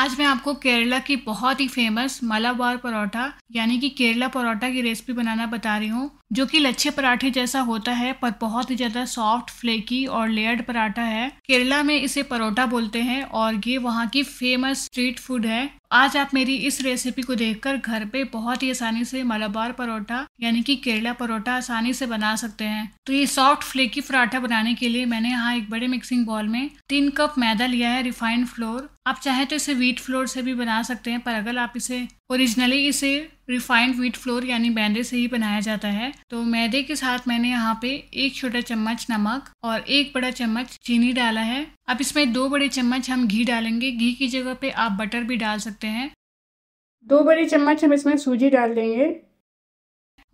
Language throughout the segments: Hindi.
आज मैं आपको केरला की बहुत ही फेमस मलाबार पराठा यानी कि केरला परोठा की रेसिपी बनाना बता रही हूँ जो कि लच्छे पराठे जैसा होता है पर बहुत ही ज़्यादा सॉफ्ट फ्लेकी और लेयर्ड पराठा है केरला में इसे परोठा बोलते हैं और ये वहाँ की फेमस स्ट्रीट फूड है आज आप मेरी इस रेसिपी को देखकर घर पे बहुत ही आसानी से मलाबार परोठा यानी कि केरला परोठा आसानी से बना सकते हैं तो ये सॉफ्ट फ्लेकी पराठा बनाने के लिए मैंने यहाँ एक बड़े मिक्सिंग बॉल में तीन कप मैदा लिया है रिफाइंड फ्लोर आप चाहे तो इसे व्हीट फ्लोर से भी बना सकते हैं पर अगर आप इसे ओरिजिनली इसे रिफाइंड व्हीट फ्लोर यानी मैदे से ही बनाया जाता है तो मैदे के साथ मैंने यहाँ पे एक छोटा चम्मच नमक और एक बड़ा चम्मच चीनी डाला है अब इसमें दो बड़े चम्मच हम घी डालेंगे घी की जगह पे आप बटर भी डाल सकते हैं दो बड़े चम्मच हम इसमें सूजी डाल देंगे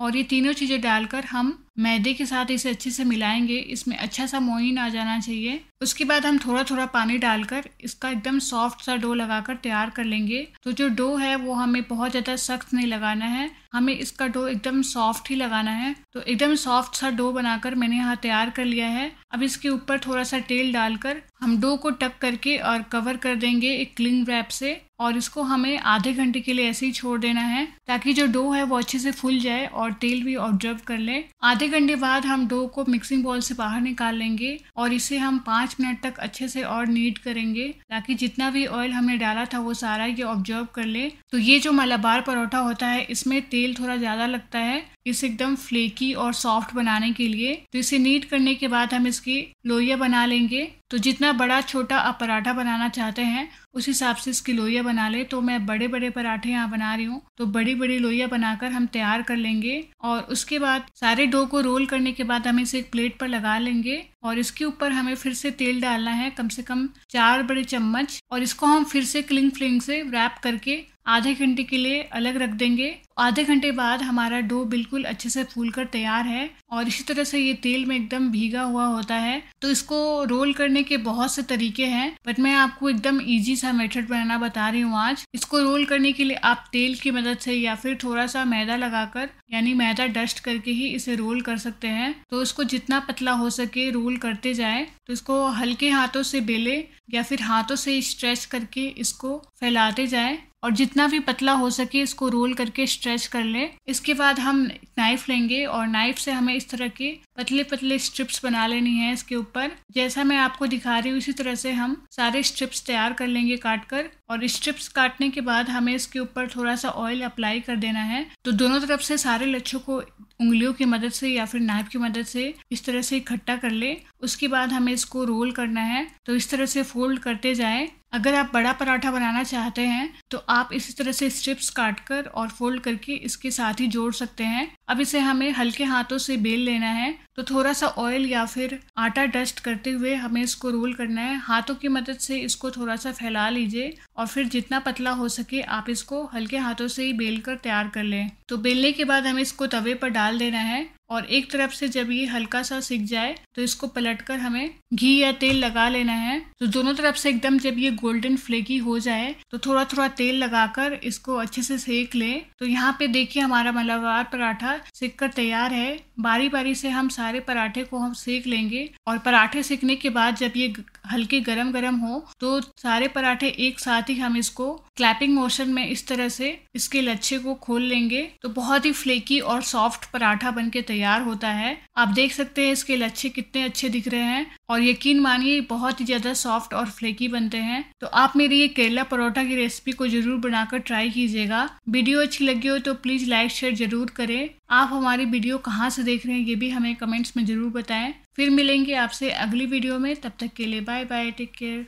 और ये तीनों चीज़ें डालकर हम मैदे के साथ इसे अच्छे से मिलाएंगे इसमें अच्छा सा मोइन आ जाना चाहिए उसके बाद हम थोड़ा थोड़ा पानी डालकर इसका एकदम सॉफ्ट सा डो लगाकर तैयार कर लेंगे तो जो डो है वो हमें बहुत ज़्यादा सख्त नहीं लगाना है हमें इसका डो एकदम सॉफ्ट ही लगाना है तो एकदम सॉफ्ट सा डो बनाकर मैंने यहाँ तैयार कर लिया है अब इसके ऊपर थोड़ा सा तेल डालकर हम डो को टक करके और कवर कर देंगे एक क्लिंग रैप से और इसको हमें आधे घंटे के लिए ऐसे ही छोड़ देना है ताकि जो डो है वो अच्छे से फूल जाए और तेल भी ऑब्जर्व कर ले आधे आधे घंटे बाद हम डो को मिक्सिंग बॉल से बाहर निकाल लेंगे और इसे हम पाँच मिनट तक अच्छे से और नीट करेंगे ताकि जितना भी ऑयल हमने डाला था वो सारा ये ऑब्जर्व कर ले तो ये जो मलाबार परोठा होता है इसमें तेल थोड़ा ज़्यादा लगता है इसे एकदम फ्लेकी और सॉफ्ट बनाने के लिए तो इसे नीट करने के बाद हम इसकी लोइया बना लेंगे तो जितना बड़ा छोटा आप पराठा बनाना चाहते हैं उस हिसाब से इसकी लोइया बना ले तो मैं बड़े बड़े पराठे यहाँ बना रही हूँ तो बड़ी बड़ी लोइया बनाकर हम तैयार कर लेंगे और उसके बाद सारे डो को रोल करने के बाद हम इसे एक प्लेट पर लगा लेंगे और इसके ऊपर हमें फिर से तेल डालना है कम से कम चार बड़े चम्मच और इसको हम फिर से क्लिंग फ्लिंग से रैप करके आधे घंटे के लिए अलग रख देंगे आधे घंटे बाद हमारा डो बिल्कुल अच्छे से फूल कर तैयार है और इसी तरह से ये तेल में एकदम भीगा हुआ होता है तो इसको रोल करने के बहुत से तरीके हैं बट मैं आपको एकदम इजी सा मेथड बनाना बता रही हूँ आज इसको रोल करने के लिए आप तेल की मदद से या फिर थोड़ा सा मैदा लगाकर यानी मैदा डस्ट करके ही इसे रोल कर सकते हैं तो इसको जितना पतला हो सके रोल करते जाए तो इसको हल्के हाथों से बेले या फिर हाथों से स्ट्रेच करके इसको फैलाते जाए और जितना भी पतला हो सके इसको रोल करके स्ट्रेच कर लें इसके बाद हम नाइफ लेंगे और नाइफ से हमें इस तरह के पतले पतले स्ट्रिप्स बना लेनी है इसके ऊपर जैसा मैं आपको दिखा रही हूँ इसी तरह से हम सारे स्ट्रिप्स तैयार कर लेंगे काट कर और स्ट्रिप्स काटने के बाद हमें इसके ऊपर थोड़ा सा ऑयल अप्लाई कर देना है तो दोनों तरफ से सारे लच्छों को उंगलियों की मदद से या फिर नाइफ की मदद से इस तरह से इकट्ठा कर ले उसके बाद हमें इसको रोल करना है तो इस तरह से फोल्ड करते जाए अगर आप बड़ा पराठा बनाना चाहते हैं तो आप इसी तरह से स्ट्रिप्स काट कर और फोल्ड करके इसके साथ ही जोड़ सकते हैं अब इसे हमें हल्के हाथों से बेल लेना है तो थोड़ा सा ऑयल या फिर आटा डस्ट करते हुए हमें इसको रोल करना है हाथों की मदद से इसको थोड़ा सा फैला लीजिए और फिर जितना पतला हो सके आप इसको हल्के हाथों से ही बेल कर तैयार कर लें तो बेलने के बाद हमें इसको तवे पर डाल देना है और एक तरफ से जब ये हल्का सा सिक जाए तो इसको पलटकर हमें घी या तेल लगा लेना है तो दोनों तरफ से एकदम जब ये गोल्डन फ्लेकी हो जाए तो थोड़ा थोड़ा तेल लगाकर इसको अच्छे से सेक लें तो यहाँ पे देखिए हमारा मलावार पराठा सिक कर तैयार है बारी बारी से हम सारे पराठे को हम सेक लेंगे और पराठे सेकने के बाद जब ये हल्के गरम गरम हो तो सारे पराठे एक साथ ही हम इसको क्लैपिंग मोशन में इस तरह से इसके लच्छे को खोल लेंगे तो बहुत ही फ्लेकी और सॉफ्ट पराठा बन के तैयार होता है आप देख सकते हैं इसके लच्छे कितने अच्छे दिख रहे हैं और यकीन मानिए बहुत ही ज़्यादा सॉफ्ट और फ्लेकी बनते हैं तो आप मेरी ये केरला परोठा की रेसिपी को ज़रूर बनाकर ट्राई कीजिएगा वीडियो अच्छी लगी हो तो प्लीज़ लाइक शेयर ज़रूर करें आप हमारी वीडियो कहाँ से देख रहे हैं ये भी हमें कमेंट्स में ज़रूर बताएं फिर मिलेंगे आपसे अगली वीडियो में तब तक के लिए बाय बाय टेक केयर